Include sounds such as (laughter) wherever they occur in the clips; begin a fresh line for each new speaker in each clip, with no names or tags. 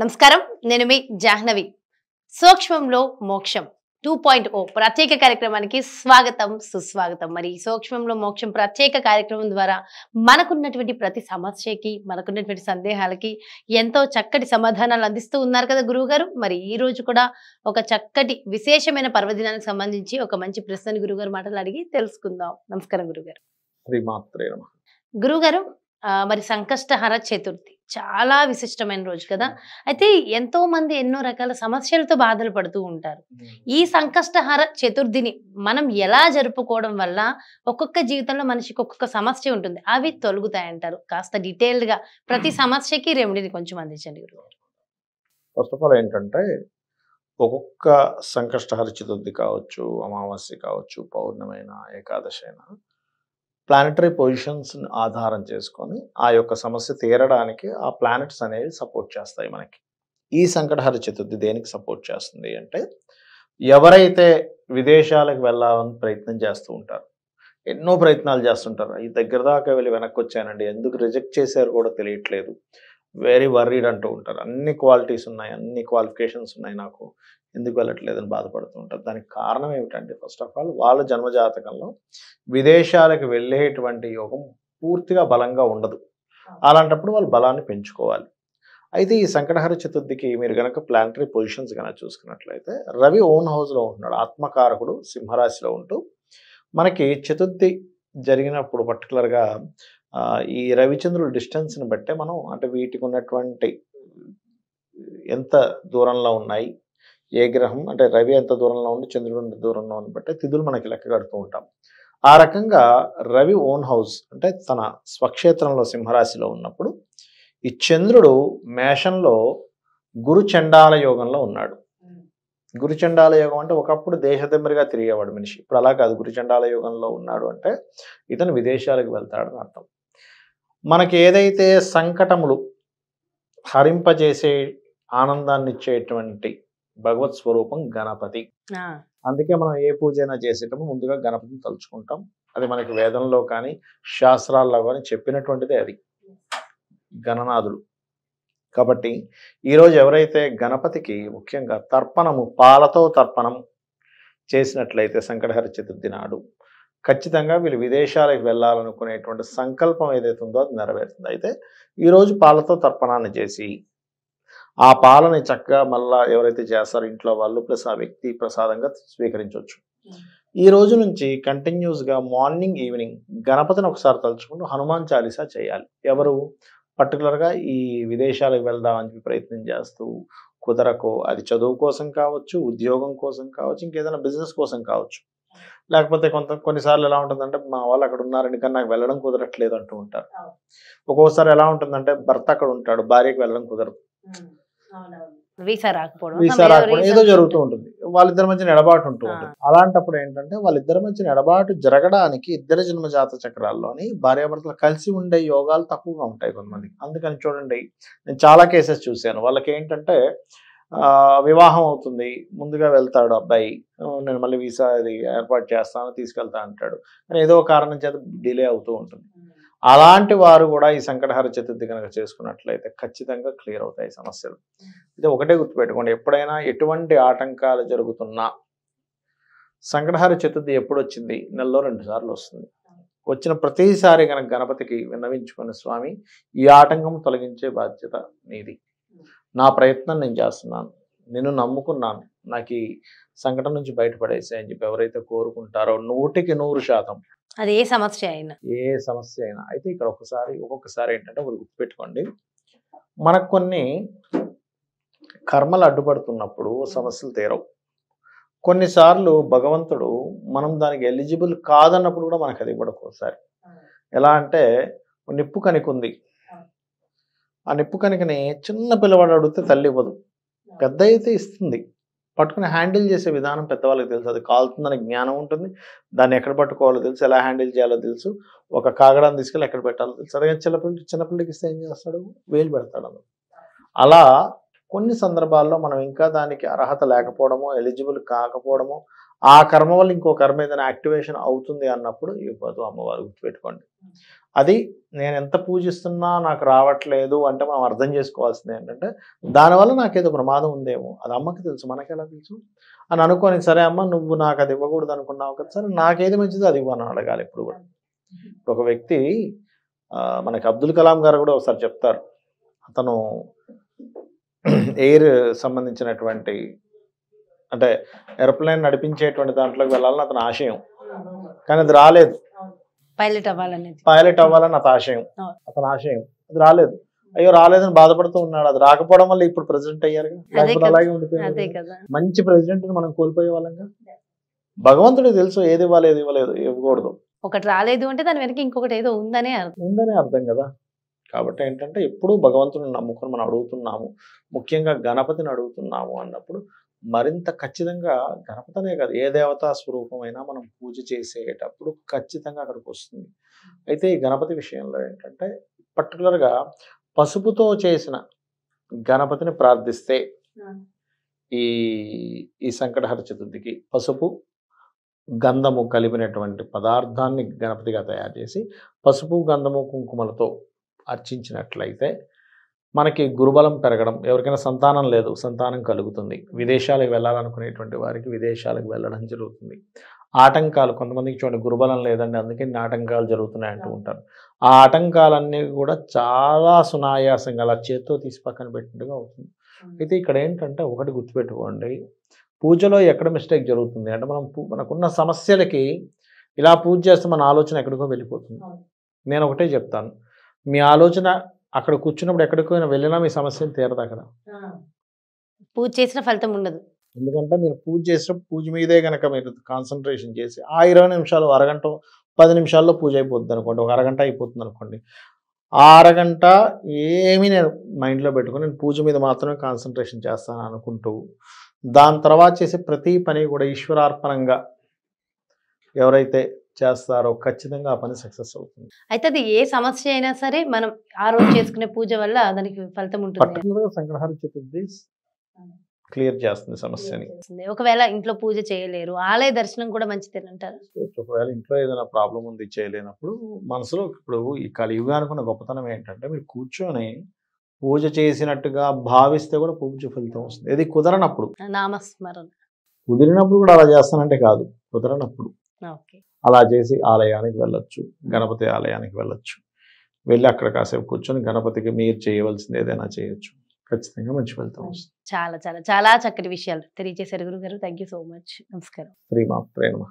నమస్కారం నేను మీ జాహ్నవి సూక్ష్మంలో మోక్షం టూ పాయింట్ ఓ ప్రత్యేక కార్యక్రమానికి స్వాగతం సుస్వాగతం మరి సూక్ష్మంలో మోక్షం ప్రత్యేక కార్యక్రమం ద్వారా మనకున్నటువంటి ప్రతి సమస్యకి మనకున్నటువంటి సందేహాలకి ఎంతో చక్కటి సమాధానాలు అందిస్తూ ఉన్నారు కదా గురువుగారు మరి ఈ రోజు కూడా ఒక చక్కటి విశేషమైన పర్వదినానికి సంబంధించి ఒక మంచి ప్రశ్నని గురుగారు మాటలు అడిగి తెలుసుకుందాం నమస్కారం గురుగారు గురుగారు మరి సంకష్టహర చతుర్థి చాలా విశిష్టమైన రోజు కదా అయితే ఎంతో మంది ఎన్నో రకాల సమస్యలతో బాధలు పడుతూ ఉంటారు ఈ సంకష్టహర చతుర్థిని మనం ఎలా జరుపుకోవడం వల్ల ఒక్కొక్క జీవితంలో మనిషికి ఒక్కొక్క సమస్య ఉంటుంది అవి తొలుగుతాయంటారు కాస్త డీటెయిల్డ్ గా ప్రతి సమస్యకి రెమెడీని కొంచెం అందించండి
ఫస్ట్ ఆఫ్ ఆల్ ఏంటంటే ఒక్కొక్క సంకష్టహర చతుర్థి కావచ్చు అమావాస్య కావచ్చు పౌర్ణమైన అయినా ప్లానటరీ పొజిషన్స్ని ఆధారం చేసుకొని ఆ యొక్క సమస్య తీరడానికి ఆ ప్లానెట్స్ అనేవి సపోర్ట్ చేస్తాయి మనకి ఈ సంకటహర చతుర్థి దేనికి సపోర్ట్ చేస్తుంది అంటే ఎవరైతే విదేశాలకు వెళ్ళాలని ప్రయత్నం చేస్తూ ఉంటారు ఎన్నో ప్రయత్నాలు చేస్తుంటారు ఈ దగ్గర దాకా వెళ్ళి వెనక్కి వచ్చానండి ఎందుకు రిజెక్ట్ చేశారు కూడా తెలియట్లేదు వెరీ వర్రీడ్ అంటూ ఉంటారు అన్ని క్వాలిటీస్ ఉన్నాయి అన్ని క్వాలిఫికేషన్స్ ఉన్నాయి నాకు ఎందుకు వెళ్ళట్లేదని బాధపడుతూ ఉంటారు దానికి కారణం ఏమిటంటే ఫస్ట్ ఆఫ్ ఆల్ వాళ్ళ జన్మజాతకంలో విదేశాలకు వెళ్ళేటువంటి యోగం పూర్తిగా బలంగా ఉండదు అలాంటప్పుడు వాళ్ళు బలాన్ని పెంచుకోవాలి అయితే ఈ సంకటహర చతుర్థికి మీరు కనుక ప్లానటరీ పొజిషన్స్ కనుక చూసుకున్నట్లయితే రవి ఓన్ హౌస్లో ఉంటున్నాడు ఆత్మకారకుడు సింహరాశిలో ఉంటూ మనకి చతుర్థి జరిగినప్పుడు పర్టికులర్గా ఈ రవిచంద్రుల డిస్టెన్స్ని బట్టే మనం అంటే వీటికి ఉన్నటువంటి ఎంత దూరంలో ఉన్నాయి ఏ గ్రహం అంటే రవి ఎంత దూరంలో ఉండి చంద్రుడు ఎంత దూరంలో ఉంది బట్టి తిథులు మనకి లెక్క కడుతూ ఉంటాం ఆ రకంగా రవి ఓన్ హౌస్ అంటే తన స్వక్షేత్రంలో సింహరాశిలో ఉన్నప్పుడు ఈ చంద్రుడు మేషంలో గురుచండాల యోగంలో ఉన్నాడు గురుచండాల యోగం అంటే ఒకప్పుడు దేశదెమ్మరిగా తిరిగేవాడు మనిషి ఇప్పుడు అలా కాదు గురుచండాల యోగంలో ఉన్నాడు అంటే ఇతను విదేశాలకు వెళ్తాడని అర్థం మనకి ఏదైతే సంకటములు హరింపజేసే ఆనందాన్ని ఇచ్చేటువంటి భగవత్ స్వరూపం గణపతి అందుకే మనం ఏ పూజ అయినా చేసేటప్పుడు ముందుగా గణపతిని తలుచుకుంటాం అది మనకి వేదంలో కానీ శాస్త్రాల్లో కానీ చెప్పినటువంటిదే అది గణనాథుడు కాబట్టి ఈరోజు ఎవరైతే గణపతికి ముఖ్యంగా తర్పణము పాలతో తర్పణం చేసినట్లయితే సంకటహర చతుర్థి నాడు ఖచ్చితంగా వీళ్ళు విదేశాలకు వెళ్ళాలనుకునేటువంటి సంకల్పం ఏదైతే ఉందో అది నెరవేరుతుంది అయితే ఈరోజు పాలతో తర్పణాన్ని చేసి ఆ పాలని చక్కగా మళ్ళా ఎవరైతే చేస్తారో ఇంట్లో వాళ్ళు ప్లస్ ఆ వ్యక్తి ప్రసాదంగా స్వీకరించవచ్చు hmm. ఈ రోజు నుంచి కంటిన్యూస్గా మార్నింగ్ ఈవినింగ్ గణపతిని ఒకసారి తలుచుకుంటూ హనుమాన్ చాలీసా చేయాలి ఎవరు పర్టికులర్గా ఈ విదేశాలకు వెళ్దామని చెప్పి ప్రయత్నం చేస్తూ కుదరకో అది చదువు కోసం కావచ్చు ఉద్యోగం కోసం కావచ్చు ఇంకేదైనా బిజినెస్ కోసం కావచ్చు hmm. లేకపోతే కొంత కొన్నిసార్లు ఎలా ఉంటుందంటే మా వాళ్ళు అక్కడ ఉన్నారని కానీ నాకు వెళ్ళడం కుదరట్లేదు అంటూ ఉంటారు hmm. ఒక్కోసారి ఎలా ఉంటుందంటే భర్త అక్కడ ఉంటాడు భార్యకు వెళ్ళడం కుదరదు
వీసా రాకపోవడం ఏదో జరుగుతూ
ఉంటుంది వాళ్ళిద్దరి మధ్య నిడబాటు ఉంటూ ఉంటుంది అలాంటప్పుడు ఏంటంటే వాళ్ళిద్దరి మధ్య నిడబాటు జరగడానికి ఇద్దరు జన్మ చక్రాల్లోని భార్యాభర్తలు కలిసి ఉండే యోగాలు తక్కువగా ఉంటాయి కొంతమంది అందుకని చూడండి నేను చాలా కేసెస్ చూశాను వాళ్ళకి ఏంటంటే వివాహం అవుతుంది ముందుగా వెళ్తాడు అబ్బాయి నేను మళ్ళీ వీసా అది ఏర్పాటు చేస్తాను తీసుకెళ్తా అంటాడు కానీ ఏదో కారణం చేత డిలే అవుతూ ఉంటుంది అలాంటి వారు కూడా ఈ సంకటహార చతుర్థి కనుక చేసుకున్నట్లయితే ఖచ్చితంగా క్లియర్ అవుతాయి సమస్యలు ఇది ఒకటే గుర్తుపెట్టుకోండి ఎప్పుడైనా ఎటువంటి ఆటంకాలు జరుగుతున్నా సంకటహార చతుర్థి ఎప్పుడు వచ్చింది నెలలో రెండు సార్లు వస్తుంది వచ్చిన ప్రతిసారి కనుక గణపతికి విన్నవించుకుని స్వామి ఈ ఆటంకం తొలగించే బాధ్యత నీది నా ప్రయత్నం నేను చేస్తున్నాను నిన్ను నమ్ముకున్నాను నాకు ఈ సంఘటన నుంచి బయటపడేసాయని చెప్పి ఎవరైతే కోరుకుంటారో నూటికి నూరు శాతం
అది ఏ సమస్య అయినా
ఏ సమస్య అయినా అయితే ఇక్కడ ఒకసారి ఒక్కొక్కసారి ఏంటంటే ఒకరు గుర్తుపెట్టుకోండి మనకు కొన్ని కర్మలు అడ్డుపడుతున్నప్పుడు సమస్యలు తీరవు కొన్నిసార్లు భగవంతుడు మనం దానికి ఎలిజిబుల్ కాదన్నప్పుడు కూడా మనకు అది కూడా ఒకసారి ఎలా అంటే నిప్పు కనికుంది ఆ నిప్పు కనికని చిన్న పిల్లవాడు అడిగితే తల్లి ఇవ్వదు పెద్ద అయితే ఇస్తుంది పట్టుకుని హ్యాండిల్ చేసే విధానం పెద్దవాళ్ళకి తెలుసు అది కాలుతుందని జ్ఞానం ఉంటుంది దాన్ని ఎక్కడ పట్టుకోవాలో తెలుసు ఎలా హ్యాండిల్ చేయాలో తెలుసు ఒక కాగడాన్ని తీసుకెళ్ళి ఎక్కడ పెట్టాలో తెలుసు అదే చిన్నపిల్లకి చిన్నపిల్లకి ఇస్తే ఏం చేస్తాడు వేలు పెడతాడు అలా కొన్ని సందర్భాల్లో మనం ఇంకా దానికి అర్హత లేకపోవడమో ఎలిజిబుల్ కాకపోవడమో ఆ కర్మ వల్ల ఇంకో కర్మ ఏదైనా యాక్టివేషన్ అవుతుంది అన్నప్పుడు ఈ పదు అమ్మవారు గుర్తుపెట్టుకోండి అది నేను ఎంత పూజిస్తున్నా నాకు రావట్లేదు అంటే మనం అర్థం చేసుకోవాల్సింది ఏంటంటే దానివల్ల నాకేదో ప్రమాదం ఉందేమో అది అమ్మకి తెలుసు మనకి ఎలా తెలుసు అని అనుకోని సరే అమ్మ నువ్వు నాకు అది ఇవ్వకూడదు అనుకున్నావు కదా సరే నాకేది మంచిదో అది ఇవ్వను అడగాలి ఎప్పుడు కూడా ఒక వ్యక్తి మనకి అబ్దుల్ కలాం గారు కూడా ఒకసారి చెప్తారు అతను (clears throat) ఎయిర్ సంబంధించినటువంటి అంటే ఎరోప్లేన్ నడిపించేటువంటి దాంట్లోకి వెళ్ళాలని అతని ఆశయం కానీ అది రాలేదు
పైలట్ అవ్వాలని పైలట్
అవ్వాలని అతని ఆశయం అతని ఆశయం అది రాలేదు అయ్యో రాలేదని బాధపడుతూ ఉన్నాడు అది రాకపోవడం వల్ల ఇప్పుడు ప్రెసిడెంట్ అయ్యారు అలాగే ఉండిపోయింది మంచి ప్రెసిడెంట్ మనం కోల్పోయే వాళ్ళంగా భగవంతుడికి తెలుసు ఏది ఇవ్వాలి ఏది ఇవ్వలేదు ఇవ్వకూడదు
ఒకటి రాలేదు అంటే దాని వెనక ఇంకొకటి ఏదో ఉందనే
ఉందనే అర్థం కదా కాబట్టి ఏంటంటే ఎప్పుడు భగవంతుని నమ్ముకొని మనం అడుగుతున్నాము ముఖ్యంగా గణపతిని అడుగుతున్నాము అన్నప్పుడు మరింత ఖచ్చితంగా గణపతనే కాదు ఏ దేవతా స్వరూపమైనా మనం పూజ చేసేటప్పుడు ఖచ్చితంగా అక్కడికి వస్తుంది అయితే ఈ గణపతి విషయంలో ఏంటంటే పర్టికులర్గా పసుపుతో చేసిన గణపతిని ప్రార్థిస్తే ఈ ఈ సంకటహర చతుర్థికి పసుపు గంధము కలిపినటువంటి పదార్థాన్ని గణపతిగా తయారు చేసి పసుపు గంధము కుంకుమలతో అర్చించినట్లయితే మనకి గురుబలం పెరగడం ఎవరికైనా సంతానం లేదు సంతానం కలుగుతుంది విదేశాలకు వెళ్ళాలనుకునేటువంటి వారికి విదేశాలకు వెళ్ళడం జరుగుతుంది ఆటంకాలు కొంతమందికి చూడండి గురుబలం లేదండి అందుకే ఆటంకాలు జరుగుతున్నాయి అంటూ ఉంటారు ఆ ఆటంకాలన్నీ కూడా చాలా సునాయాసంగా అలా చేత్తో తీసి పక్కన పెట్టినట్టుగా అవుతుంది అయితే ఇక్కడ ఏంటంటే ఒకటి గుర్తుపెట్టుకోండి పూజలో ఎక్కడ మిస్టేక్ జరుగుతుంది అంటే మనం మనకున్న సమస్యలకి ఇలా పూజ చేస్తే మన ఆలోచన ఎక్కడికో వెళ్ళిపోతుంది నేను ఒకటే చెప్తాను మీ ఆలోచన అక్కడ కూర్చున్నప్పుడు ఎక్కడికైనా వెళ్ళినా మీ సమస్య తీరదు అక్కడ
పూజ చేసిన ఫలితం ఉండదు
ఎందుకంటే మీరు పూజ చేసిన పూజ మీదే కనుక మీరు కాన్సన్ట్రేషన్ చేసి ఆ ఇరవై నిమిషాలు అరగంట పది నిమిషాల్లో పూజ అయిపోతుంది అనుకోండి ఒక అరగంట అయిపోతుంది అనుకోండి ఆ అరగంట ఏమీ నేను మైండ్లో పెట్టుకుని నేను పూజ మీద మాత్రమే కాన్సన్ట్రేషన్ చేస్తాను అనుకుంటూ దాని తర్వాత చేసే ప్రతి పని కూడా ఈశ్వరార్పణంగా ఎవరైతే చేస్తారో ఖచ్చితంగా ఆ పని సక్సెస్ అవుతుంది
అయితే అది ఏ సమస్య అయినా సరే మనం ఆ రోజు చేసుకునే పూజ వల్ల దానికి ఫలితం ఉంటుంది
సంగ్రహార చతుర్థి క్లియర్ చేస్తుంది సమస్యని
ఒకవేళ ఇంట్లో పూజ చేయలేరు ఆలయ దర్శనం కూడా మంచిది అంటారు
ఒకవేళ ఇంట్లో ఏదైనా ప్రాబ్లం ఉంది చేయలేనప్పుడు మనసులో ఇప్పుడు ఈ కలియుగానికి ఉన్న గొప్పతనం ఏంటంటే మీరు కూర్చొని పూజ చేసినట్టుగా భావిస్తే కూడా పూజ ఫలితం వస్తుంది ఏది కుదరనప్పుడు
నామస్మరణ
కుదిరినప్పుడు కూడా అలా చేస్తానంటే కాదు కుదరనప్పుడు అలా చేసి ఆలయానికి వెళ్ళొచ్చు గణపతి ఆలయానికి వెళ్ళొచ్చు వెళ్ళి అక్కడ కాసేపు కూర్చొని గణపతికి మీరు చేయవలసింది ఏదైనా చేయొచ్చు ఖచ్చితంగా మంచి ఫలితం వస్తుంది
చాలా చాలా చాలా చక్కటి విషయాలు తెలియజేశారు గురుగారు థ్యాంక్ సో మచ్ నమస్కారం
ప్రేమ ప్రేమ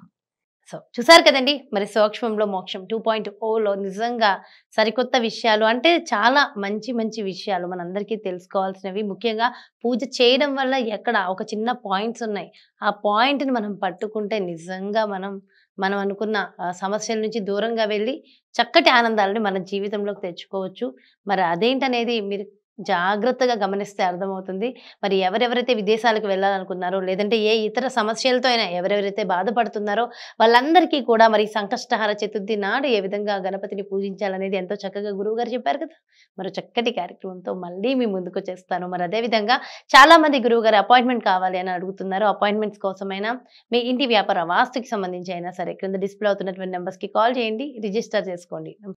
సో
చూసారు కదండి మరి సూక్ష్మంలో మోక్షం టూ పాయింట్ ఓలో నిజంగా సరికొత్త విషయాలు అంటే చాలా మంచి మంచి విషయాలు మనందరికీ తెలుసుకోవాల్సినవి ముఖ్యంగా పూజ చేయడం వల్ల ఎక్కడ ఒక చిన్న పాయింట్స్ ఉన్నాయి ఆ పాయింట్ని మనం పట్టుకుంటే నిజంగా మనం మనం అనుకున్న సమస్యల నుంచి దూరంగా వెళ్ళి చక్కటి ఆనందాలని మన జీవితంలోకి తెచ్చుకోవచ్చు మరి అదేంటనేది మీరు జాగ్రత్తగా గమనిస్తే అర్థమవుతుంది మరి ఎవరెవరైతే విదేశాలకు వెళ్ళాలనుకున్నారో లేదంటే ఏ ఇతర సమస్యలతో అయినా ఎవరెవరైతే బాధపడుతున్నారో వాళ్ళందరికీ కూడా మరి సంకష్టహార చతుర్థి నాడు ఏ విధంగా గణపతిని పూజించాలనేది ఎంతో చక్కగా గురువుగారు చెప్పారు కదా మరో చక్కటి కార్యక్రమంతో మళ్ళీ మీ ముందుకు చేస్తాను మరి అదేవిధంగా చాలామంది గురువుగారు అపాయింట్మెంట్ కావాలి అని అడుగుతున్నారు అపాయింట్మెంట్స్ కోసమైనా మీ ఇంటి వ్యాపార వాస్తుకి సంబంధించి అయినా సరే క్రింద డిస్ప్లే అవుతున్నటువంటి నెంబర్స్కి కాల్ చేయండి రిజిస్టర్ చేసుకోండి